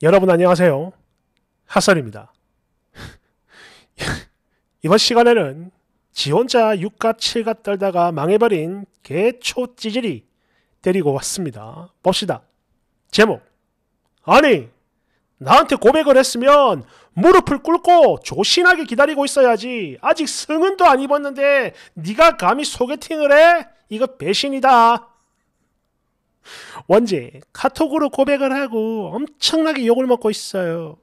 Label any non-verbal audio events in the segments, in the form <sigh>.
여러분 안녕하세요. 핫설입니다. <laughs> 이번 시간에는 지 혼자 육갑 칠갑 떨다가 망해버린 개초 찌질이 데리고 왔습니다. 봅시다. 제목 아니 나한테 고백을 했으면 무릎을 꿇고 조신하게 기다리고 있어야지. 아직 승은도 안 입었는데 네가 감히 소개팅을 해? 이거 배신이다. 원지 카톡으로 고백을 하고 엄청나게 욕을 먹고 있어요.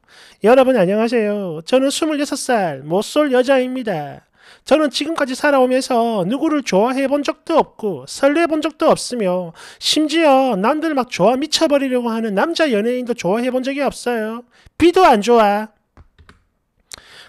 여러분 안녕하세요. 저는 26살 못쏠 여자입니다. 저는 지금까지 살아오면서 누구를 좋아해 본 적도 없고 설레 본 적도 없으며 심지어 남들 막 좋아 미쳐버리려고 하는 남자 연예인도 좋아해 본 적이 없어요. 비도 안 좋아.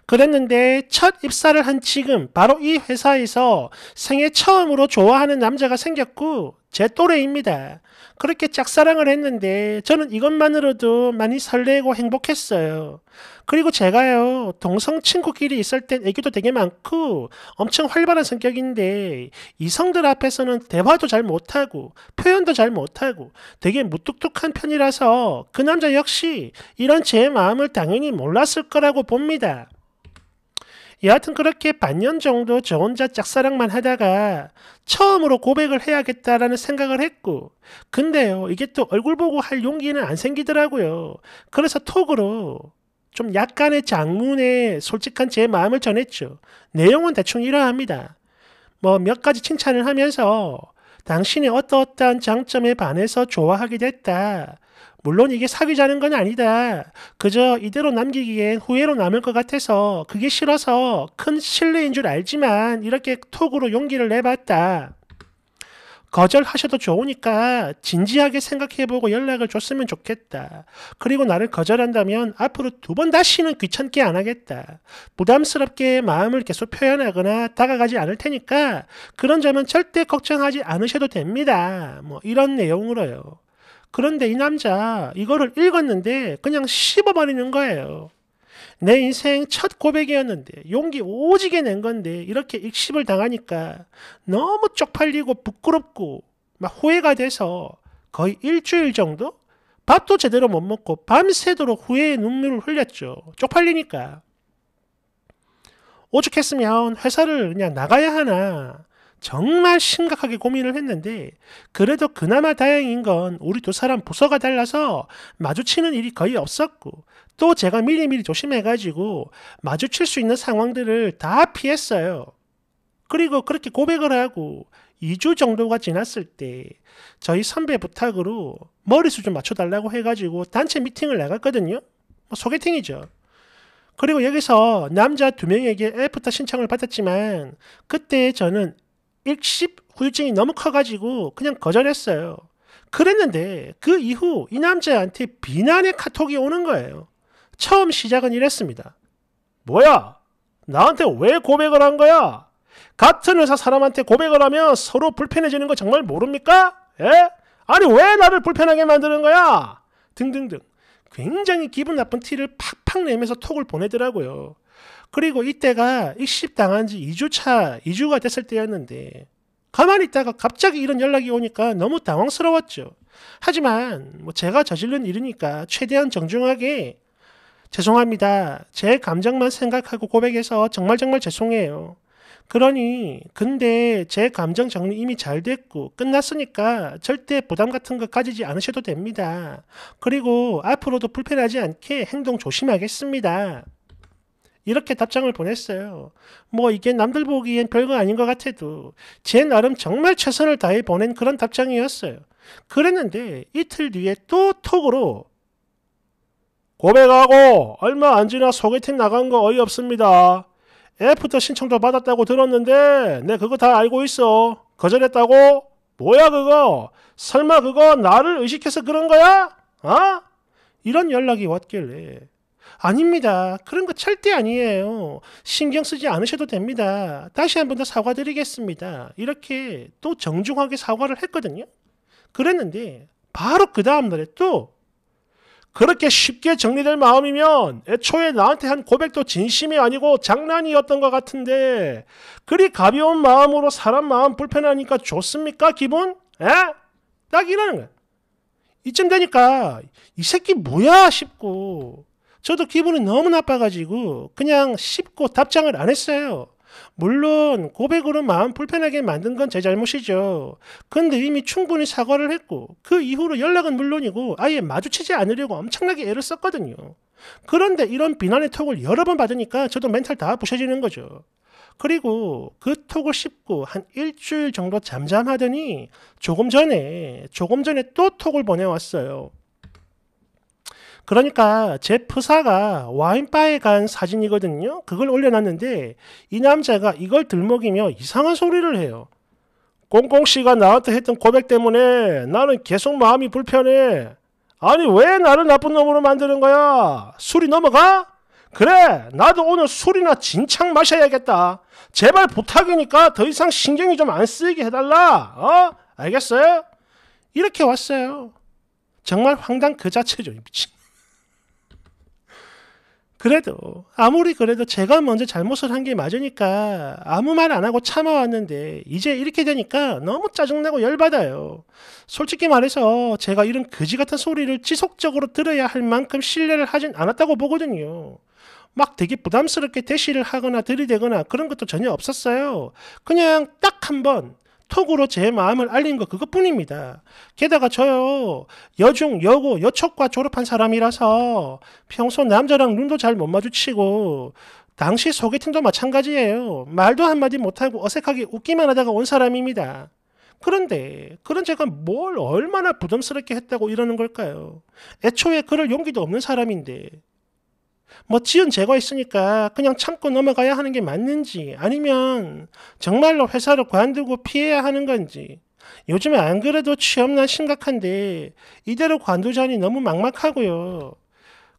그랬는데 첫 입사를 한 지금 바로 이 회사에서 생애 처음으로 좋아하는 남자가 생겼고 제 또래입니다. 그렇게 짝사랑을 했는데 저는 이것만으로도 많이 설레고 행복했어요. 그리고 제가요, 동성 친구끼리 있을 땐 애교도 되게 많고 엄청 활발한 성격인데 이성들 앞에서는 대화도 잘 못하고 표현도 잘 못하고 되게 무뚝뚝한 편이라서 그 남자 역시 이런 제 마음을 당연히 몰랐을 거라고 봅니다. 예, 여하튼 그렇게 반년 정도 저 혼자 짝사랑만 하다가 처음으로 고백을 해야겠다라는 생각을 했고, 근데요, 이게 또 얼굴 보고 할 용기는 안 생기더라고요. 그래서 톡으로 좀 약간의 장문에 솔직한 제 마음을 전했죠. 내용은 대충 이러합니다. 뭐 몇 가지 칭찬을 하면서 당신의 어떠어떠한 장점에 반해서 좋아하게 됐다. 물론 이게 사귀자는 건 아니다. 그저 이대로 남기기엔 후회로 남을 것 같아서 그게 싫어서 큰 실례인 줄 알지만 이렇게 톡으로 용기를 내봤다. 거절하셔도 좋으니까 진지하게 생각해보고 연락을 줬으면 좋겠다. 그리고 나를 거절한다면 앞으로 두 번 다시는 귀찮게 안 하겠다. 부담스럽게 마음을 계속 표현하거나 다가가지 않을 테니까 그런 점은 절대 걱정하지 않으셔도 됩니다. 뭐 이런 내용으로요. 그런데 이 남자 이거를 읽었는데 그냥 씹어버리는 거예요. 내 인생 첫 고백이었는데 용기 오지게 낸 건데 이렇게 익십을 당하니까 너무 쪽팔리고 부끄럽고 막 후회가 돼서 거의 일주일 정도 밥도 제대로 못 먹고 밤새도록 후회의 눈물을 흘렸죠. 쪽팔리니까. 오죽했으면 회사를 그냥 나가야 하나 정말 심각하게 고민을 했는데 그래도 그나마 다행인 건 우리 두 사람 부서가 달라서 마주치는 일이 거의 없었고 또 제가 미리미리 조심해가지고 마주칠 수 있는 상황들을 다 피했어요. 그리고 그렇게 고백을 하고 2주 정도가 지났을 때 저희 선배 부탁으로 머리수 좀 맞춰달라고 해가지고 단체 미팅을 나갔거든요. 뭐 소개팅이죠. 그리고 여기서 남자 두 명에게 애프터 신청을 받았지만 그때 저는 일십 후유증이 너무 커가지고 그냥 거절했어요. 그랬는데 그 이후 이 남자한테 비난의 카톡이 오는 거예요. 처음 시작은 이랬습니다. 뭐야? 나한테 왜 고백을 한 거야? 같은 회사 사람한테 고백을 하면 서로 불편해지는 거 정말 모릅니까? 예? 아니 왜 나를 불편하게 만드는 거야? 등등등. 굉장히 기분 나쁜 티를 팍팍 내면서 톡을 보내더라고요. 그리고 이때가 익십당한 지 2주차, 2주가 됐을 때였는데 가만히 있다가 갑자기 이런 연락이 오니까 너무 당황스러웠죠. 하지만 뭐 제가 저질른 일이니까 최대한 정중하게 죄송합니다. 제 감정만 생각하고 고백해서 정말 정말 죄송해요. 그러니 근데 제 감정 정리 이미 잘 됐고 끝났으니까 절대 부담 같은 거 가지지 않으셔도 됩니다. 그리고 앞으로도 불편하지 않게 행동 조심하겠습니다. 이렇게 답장을 보냈어요. 뭐 이게 남들 보기엔 별거 아닌 것 같아도 제 나름 정말 최선을 다해 보낸 그런 답장이었어요. 그랬는데 이틀 뒤에 또 톡으로 고백하고 얼마 안 지나 소개팅 나간 거 어이없습니다. 애프터 신청도 받았다고 들었는데 내 네, 그거 다 알고 있어. 거절했다고? 뭐야 그거? 설마 그거 나를 의식해서 그런 거야? 어? 이런 연락이 왔길래 아닙니다. 그런 거 절대 아니에요. 신경 쓰지 않으셔도 됩니다. 다시 한 번 더 사과드리겠습니다. 이렇게 또 정중하게 사과를 했거든요. 그랬는데 바로 그 다음날에 또 그렇게 쉽게 정리될 마음이면 애초에 나한테 한 고백도 진심이 아니고 장난이었던 것 같은데 그리 가벼운 마음으로 사람 마음 불편하니까 좋습니까 기분? 에? 딱이라는 거야. 이쯤 되니까 이 새끼 뭐야 싶고 저도 기분이 너무 나빠가지고 그냥 씹고 답장을 안 했어요. 물론 고백으로 마음 불편하게 만든 건 제 잘못이죠. 근데 이미 충분히 사과를 했고 그 이후로 연락은 물론이고 아예 마주치지 않으려고 엄청나게 애를 썼거든요. 그런데 이런 비난의 톡을 여러 번 받으니까 저도 멘탈 다 부셔지는 거죠. 그리고 그 톡을 씹고 한 일주일 정도 잠잠하더니 조금 전에 조금 전에 또 톡을 보내왔어요. 그러니까 제 프사가 와인바에 간 사진이거든요. 그걸 올려놨는데 이 남자가 이걸 들먹이며 이상한 소리를 해요. 공공씨가 나한테 했던 고백 때문에 나는 계속 마음이 불편해. 아니 왜 나를 나쁜 놈으로 만드는 거야? 술이 넘어가? 그래 나도 오늘 술이나 진창 마셔야겠다. 제발 부탁이니까 더 이상 신경이 좀 안 쓰이게 해달라. 어? 알겠어요? 이렇게 왔어요. 정말 황당 그 자체죠. 미친. 그래도 아무리 그래도 제가 먼저 잘못을 한 게 맞으니까 아무 말 안 하고 참아왔는데 이제 이렇게 되니까 너무 짜증나고 열받아요. 솔직히 말해서 제가 이런 거지 같은 소리를 지속적으로 들어야 할 만큼 신뢰를 하진 않았다고 보거든요. 막 되게 부담스럽게 대시를 하거나 들이대거나 그런 것도 전혀 없었어요. 그냥 딱한번 톡으로 제 마음을 알린 것 그것뿐입니다. 게다가 저요 여중 여고 여척과 졸업한 사람이라서 평소 남자랑 눈도 잘 못 마주치고 당시 소개팅도 마찬가지예요. 말도 한마디 못하고 어색하게 웃기만 하다가 온 사람입니다. 그런데 그런 제가 뭘 얼마나 부담스럽게 했다고 이러는 걸까요? 애초에 그럴 용기도 없는 사람인데 뭐 지은 죄가 있으니까 그냥 참고 넘어가야 하는 게 맞는지 아니면 정말로 회사를 관두고 피해야 하는 건지 요즘에 안 그래도 취업난 심각한데 이대로 관두자니 너무 막막하고요.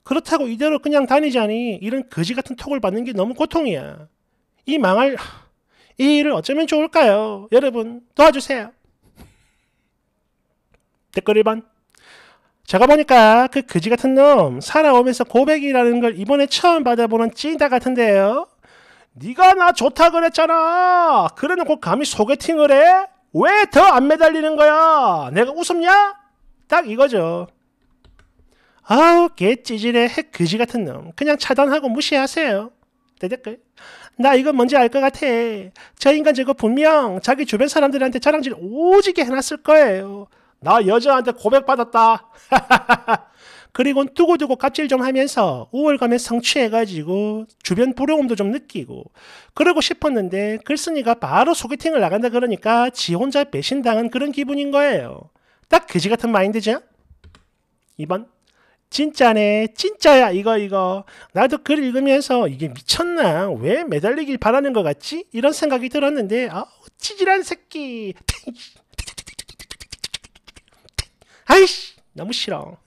그렇다고 이대로 그냥 다니자니 이런 거지 같은 톡을 받는 게 너무 고통이야. 이 망할 이 일을 어쩌면 좋을까요? 여러분 도와주세요. <laughs> 댓글 1번 제가 보니까 그 그지 같은 놈 살아오면서 고백이라는 걸 이번에 처음 받아보는 찐따 같은데요. 네가 나 좋다 그랬잖아. 그래놓고 감히 소개팅을 해? 왜 더 안 매달리는 거야? 내가 웃음냐? 딱 이거죠. 아우 개찌질해 핵 그지 같은 놈 그냥 차단하고 무시하세요. 대댓글. 나 이거 뭔지 알 것 같아. 저 인간 저거 분명 자기 주변 사람들한테 자랑질 오지게 해놨을 거예요. 나 여자한테 고백받았다. <laughs> 그리고는 두고두고 까칠 좀 하면서 우월감에 성취해가지고 주변 부러움도 좀 느끼고 그러고 싶었는데 글쓴이가 바로 소개팅을 나간다 그러니까 지 혼자 배신당한 그런 기분인 거예요. 딱 그지 같은 마인드죠? 2번 진짜네 진짜야 이거 이거 나도 글 읽으면서 이게 미쳤나 왜 매달리길 바라는 것 같지? 이런 생각이 들었는데 아우 찌질한 새끼 아이씨 너무 싫어.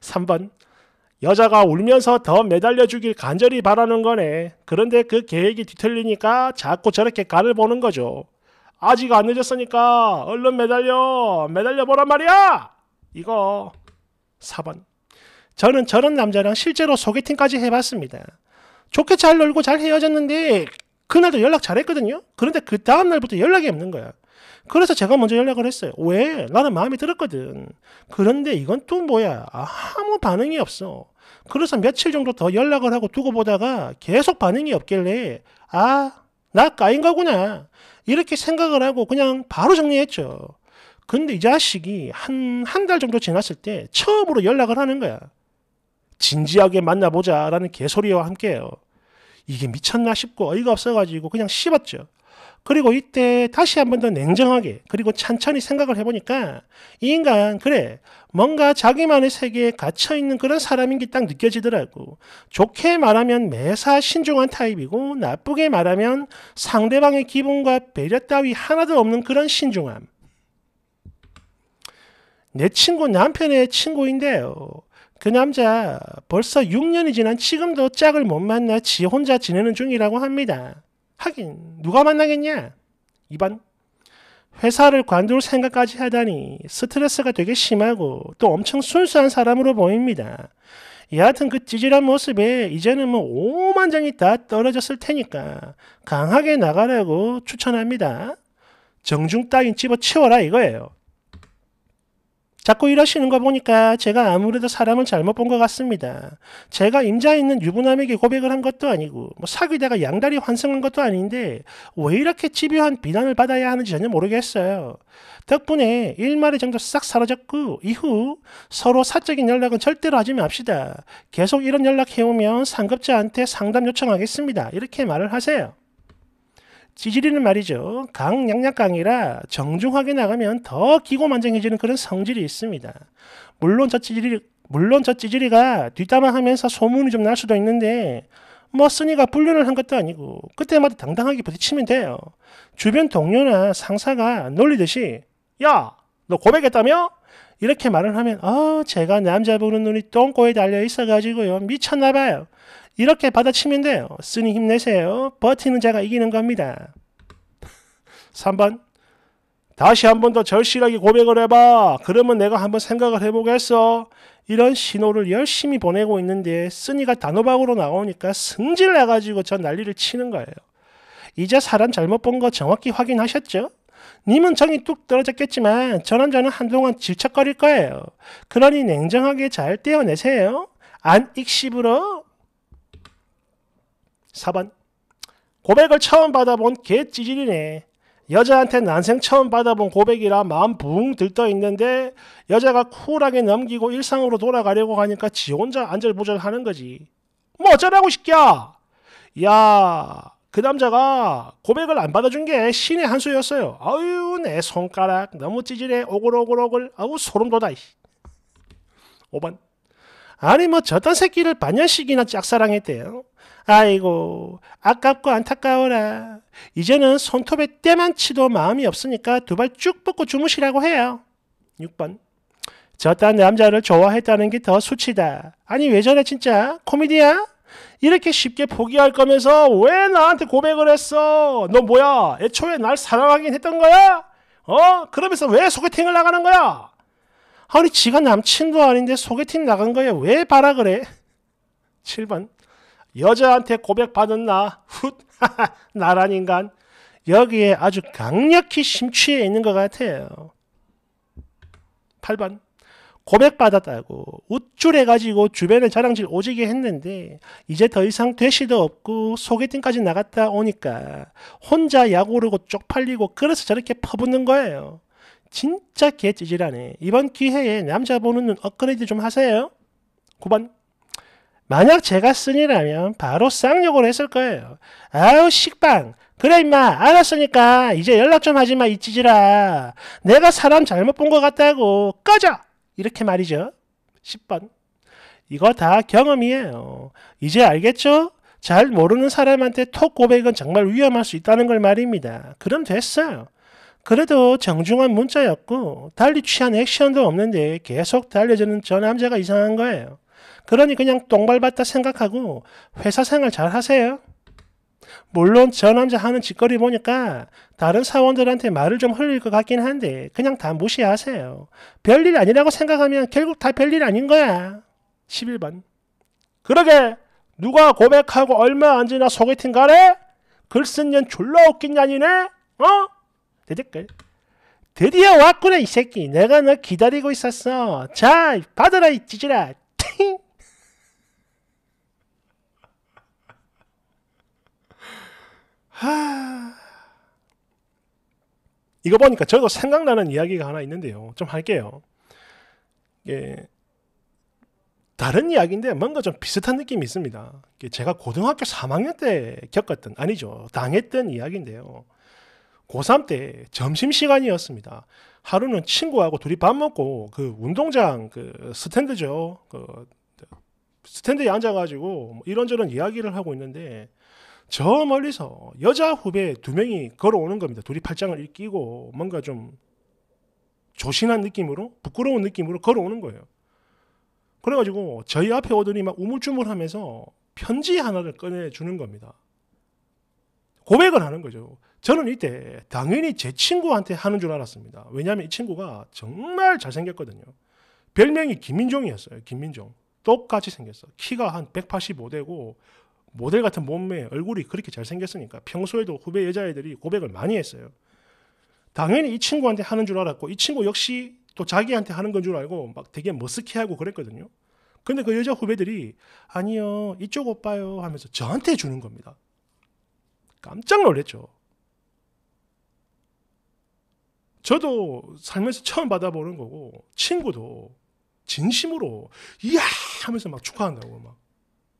3번 여자가 울면서 더 매달려 주길 간절히 바라는 거네. 그런데 그 계획이 뒤틀리니까 자꾸 저렇게 간을 보는 거죠. 아직 안 늦었으니까 얼른 매달려 매달려 보란 말이야. 이거 4번 저는 저런 남자랑 실제로 소개팅까지 해봤습니다. 좋게 잘 놀고 잘 헤어졌는데 그날도 연락 잘했거든요. 그런데 그 다음 날부터 연락이 없는 거야. 그래서 제가 먼저 연락을 했어요. 왜? 나는 마음에 들었거든. 그런데 이건 또 뭐야? 아무 반응이 없어. 그래서 며칠 정도 더 연락을 하고 두고 보다가 계속 반응이 없길래 아, 나 까인 거구나. 이렇게 생각을 하고 그냥 바로 정리했죠. 근데 이 자식이 한 한 달 정도 지났을 때 처음으로 연락을 하는 거야. 진지하게 만나보자라는 개소리와 함께요. 이게 미쳤나 싶고 어이가 없어가지고 그냥 씹었죠. 그리고 이때 다시 한 번 더 냉정하게 그리고 천천히 생각을 해보니까 이 인간 그래 뭔가 자기만의 세계에 갇혀 있는 그런 사람인 게 딱 느껴지더라고. 좋게 말하면 매사 신중한 타입이고 나쁘게 말하면 상대방의 기분과 배려 따위 하나도 없는 그런 신중함. 내 친구 남편의 친구인데요. 그 남자 벌써 6년이 지난 지금도 짝을 못 만나 지 혼자 지내는 중이라고 합니다. 하긴 누가 만나겠냐? 2번 회사를 관둘 생각까지 하다니 스트레스가 되게 심하고 또 엄청 순수한 사람으로 보입니다. 여하튼 그 찌질한 모습에 이제는 뭐 오만장이 다 떨어졌을 테니까 강하게 나가라고 추천합니다. 정중 따윈 집어치워라 이거예요. 자꾸 이러시는 거 보니까 제가 아무래도 사람을 잘못 본 것 같습니다. 제가 임자 있는 유부남에게 고백을 한 것도 아니고 뭐 사귀다가 양다리 환승한 것도 아닌데 왜 이렇게 집요한 비난을 받아야 하는지 전혀 모르겠어요. 덕분에 일말의 정도 싹 사라졌고 이후 서로 사적인 연락은 절대로 하지 맙시다. 계속 이런 연락해오면 상급자한테 상담 요청하겠습니다. 이렇게 말을 하세요. 지지리는 말이죠. 강양약강이라 정중하게 나가면 더 기고만장해지는 그런 성질이 있습니다. 물론 저 지지리 물론 저 찌질이가 뒷담화하면서 소문이 좀 날 수도 있는데 뭐 쓰니가 불륜을 한 것도 아니고 그때마다 당당하게 부딪히면 돼요. 주변 동료나 상사가 놀리듯이 야 너 고백했다며? 이렇게 말을 하면 어 제가 남자 보는 눈이 똥꼬에 달려 있어가지고요 미쳤나봐요. 이렇게 받아치면 돼요. 쓰니 힘내세요. 버티는 자가 이기는 겁니다. 3번 다시 한 번 더 절실하게 고백을 해봐. 그러면 내가 한 번 생각을 해보겠어. 이런 신호를 열심히 보내고 있는데 쓰니가 단호박으로 나오니까 승질나가지고 저 난리를 치는 거예요. 이제 사람 잘못 본 거 정확히 확인하셨죠? 님은 정이 뚝 떨어졌겠지만 저 남자는 한동안 질척거릴 거예요. 그러니 냉정하게 잘 떼어내세요. 안익씹으로 4번 고백을 처음 받아본 개찌질이네. 여자한테 난생 처음 받아본 고백이라 마음 붕 들떠 있는데 여자가 쿨하게 넘기고 일상으로 돌아가려고 하니까 지 혼자 안절부절하는 거지. 뭐 어쩌라고 시끼야. 야, 그 남자가 고백을 안 받아준 게 신의 한 수였어요. 아유, 내 손가락 너무 찌질해. 오글오글오글. 아우, 소름 돋아. 5번. 아니 뭐 저딴 새끼를 반년씩이나 짝사랑했대요. 아이고 아깝고 안타까워라. 이제는 손톱에 때만 치도 마음이 없으니까 두 발 쭉 뻗고 주무시라고 해요. 6번 저딴 남자를 좋아했다는 게 더 수치다. 아니 왜 저래 진짜? 코미디야? 이렇게 쉽게 포기할 거면서 왜 나한테 고백을 했어? 너 뭐야? 애초에 날 사랑하긴 했던 거야? 어? 그러면서 왜 소개팅을 나가는 거야? 아니 지가 남친도 아닌데 소개팅 나간 거야. 왜 바라 그래? 7번 여자한테 고백받은 나, 훗, 나란 인간. 여기에 아주 강력히 심취해 있는 것 같아요. 8번. 고백받았다고 우쭐해가지고 주변에 자랑질 오지게 했는데 이제 더 이상 대시도 없고 소개팅까지 나갔다 오니까 혼자 약오르고 쪽팔리고 그래서 저렇게 퍼붓는 거예요. 진짜 개찌질하네. 이번 기회에 남자 보는 눈 업그레이드 좀 하세요. 9번 만약 제가 쓴이라면 바로 쌍욕을 했을 거예요. 아우 식빵 그래 임마 알았으니까 이제 연락 좀 하지마 이 찌질아 내가 사람 잘못 본 것 같다고 꺼져 이렇게 말이죠. 10번 이거 다 경험이에요. 이제 알겠죠? 잘 모르는 사람한테 톡 고백은 정말 위험할 수 있다는 걸 말입니다. 그럼 됐어요. 그래도 정중한 문자였고 달리 취한 액션도 없는데 계속 달려주는저 남자가 이상한 거예요. 그러니 그냥 똥발았다 생각하고 회사 생활 잘 하세요. 물론 저 남자 하는 짓거리 보니까 다른 사원들한테 말을 좀 흘릴 것 같긴 한데 그냥 다 무시하세요. 별일 아니라고 생각하면 결국 다 별일 아닌 거야. 11번. 그러게 누가 고백하고 얼마 안 지나 소개팅 가래? 글 쓴 년 졸라 웃긴 년이네? 어? 대댓글. 드디어 왔구나 이 새끼. 내가 너 기다리고 있었어. 자 받아라 이 찌질아. 하... 이거 보니까 저도 생각나는 이야기가 하나 있는데요. 좀 할게요. 예, 다른 이야기인데 뭔가 좀 비슷한 느낌이 있습니다. 제가 고등학교 3학년 때 겪었던, 아니죠. 당했던 이야기인데요. 고3 때 점심시간이었습니다. 하루는 친구하고 둘이 밥 먹고 그 운동장 그 스탠드죠. 그 스탠드에 앉아가지고 뭐 이런저런 이야기를 하고 있는데 저 멀리서 여자 후배 두 명이 걸어오는 겁니다. 둘이 팔짱을 끼고 뭔가 좀 조신한 느낌으로 부끄러운 느낌으로 걸어오는 거예요. 그래가지고 저희 앞에 오더니 막 우물쭈물하면서 편지 하나를 꺼내주는 겁니다. 고백을 하는 거죠. 저는 이때 당연히 제 친구한테 하는 줄 알았습니다. 왜냐하면 이 친구가 정말 잘생겼거든요. 별명이 김민종이었어요. 김민종. 똑같이 생겼어. 키가 한 185되고 모델 같은 몸매, 얼굴이 그렇게 잘생겼으니까 평소에도 후배 여자애들이 고백을 많이 했어요. 당연히 이 친구한테 하는 줄 알았고 이 친구 역시 또 자기한테 하는 건 줄 알고 막 되게 머쓱해하고 그랬거든요. 근데 그 여자 후배들이 아니요 이쪽 오빠요 하면서 저한테 주는 겁니다. 깜짝 놀랬죠 저도 살면서 처음 받아보는 거고 친구도 진심으로 이야 하면서 막 축하한다고 막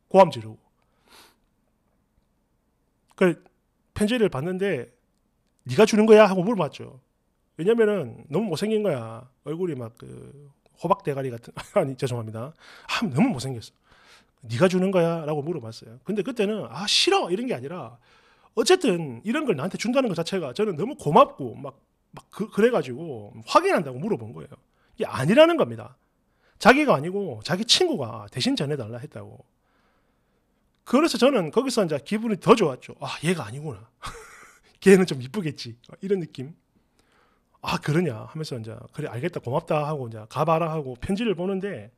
고함 지르고 그 편지를 봤는데 네가 주는 거야 하고 물어봤죠. 왜냐면은 너무 못생긴 거야. 얼굴이 막 그 호박 대가리 같은 <laughs> 아니 죄송합니다. 아 너무 못생겼어. 네가 주는 거야라고 물어봤어요. 근데 그때는 아 싫어 이런 게 아니라 어쨌든 이런 걸 나한테 준다는 것 자체가 저는 너무 고맙고 막, 막 그, 그래가지고 확인한다고 물어본 거예요. 이게 아니라는 겁니다. 자기가 아니고 자기 친구가 대신 전해달라 했다고. 그래서 저는 거기서 이제 기분이 더 좋았죠. 아, 얘가 아니구나. <laughs> 걔는 좀 이쁘겠지. 이런 느낌. 아, 그러냐 하면서 이제 그래 알겠다. 고맙다 하고 이제 가봐라 하고 편지를 보는데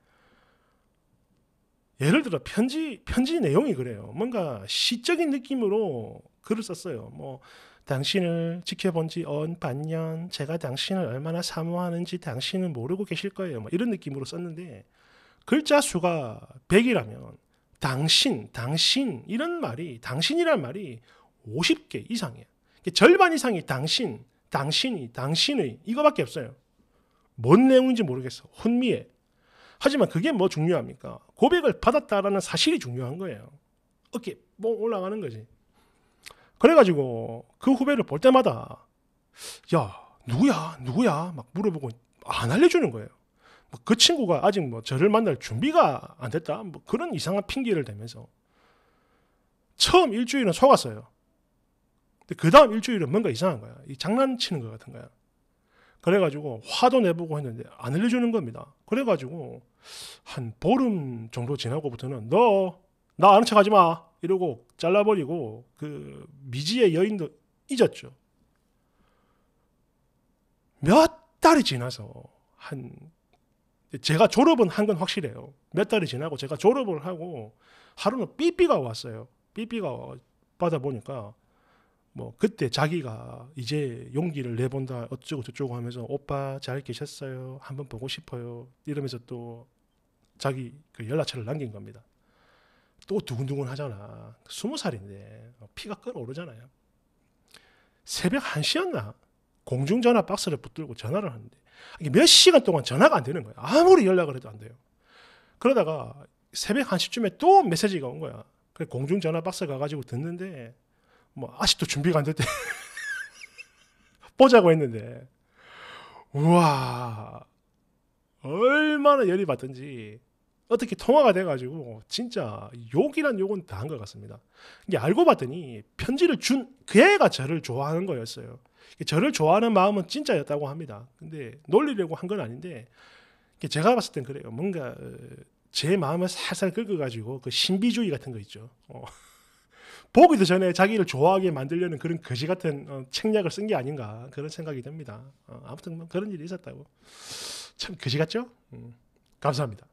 예를 들어 편지 편지 내용이 그래요. 뭔가 시적인 느낌으로 글을 썼어요. 뭐 당신을 지켜본 지언 반년, 제가 당신을 얼마나 사모하는지 당신은 모르고 계실 거예요. 뭐 이런 느낌으로 썼는데 글자 수가 100이라면 당신, 당신 이런 말이 당신이란 말이 50개 이상이에요. 절반 이상이 당신, 당신이, 당신의 이거밖에 없어요. 뭔 내용인지 모르겠어. 혼미해. 하지만 그게 뭐 중요합니까? 고백을 받았다라는 사실이 중요한 거예요. 어깨 뽕 올라가는 거지. 그래가지고 그 후배를 볼 때마다 야 누구야 누구야 막 물어보고 안 알려주는 거예요. 아, 그 친구가 아직 뭐 저를 만날 준비가 안 됐다. 뭐 그런 이상한 핑계를 대면서 처음 일주일은 속았어요. 근데 그 다음 일주일은 뭔가 이상한 거야. 이 장난치는 것 같은 거야. 그래가지고 화도 내보고 했는데 안 알려주는 겁니다. 그래가지고 한 보름 정도 지나고부터는 너 나 아는 척하지 마 이러고 잘라버리고 그 미지의 여인도 잊었죠. 몇 달이 지나서 한 제가 졸업은 한 건 확실해요. 몇 달이 지나고 제가 졸업을 하고 하루는 삐삐가 왔어요. 삐삐가 받아보니까 뭐 그때 자기가 이제 용기를 내본다 어쩌고 저쩌고 하면서 오빠 잘 계셨어요. 한번 보고 싶어요. 이러면서 또 자기 그 연락처를 남긴 겁니다. 또 두근두근 하잖아. 스무 살인데 피가 끓어오르잖아요. 새벽 1시였나? 공중전화 박스를 붙들고 전화를 하는데 몇 시간 동안 전화가 안 되는 거야. 아무리 연락을 해도 안 돼요. 그러다가 새벽 1시쯤에 또 메시지가 온 거야. 그래 공중전화 박스 가가지고 듣는데 뭐 아직도 준비가 안 됐대. <laughs> 보자고 했는데 우와 얼마나 열이 받든지 어떻게 통화가 돼가지고 진짜 욕이란 욕은 다 한 것 같습니다. 이게 알고 봤더니 편지를 준 그 애가 저를 좋아하는 거였어요. 저를 좋아하는 마음은 진짜였다고 합니다. 근데 놀리려고 한 건 아닌데 제가 봤을 땐 그래요. 뭔가 어, 제 마음을 살살 긁어가지고 그 신비주의 같은 거 있죠. 어. <laughs> 보기도 전에 자기를 좋아하게 만들려는 그런 거지 같은 어, 책략을 쓴 게 아닌가 그런 생각이 듭니다. 어, 아무튼 뭐 그런 일이 있었다고 참 거지 같죠? 음. 감사합니다.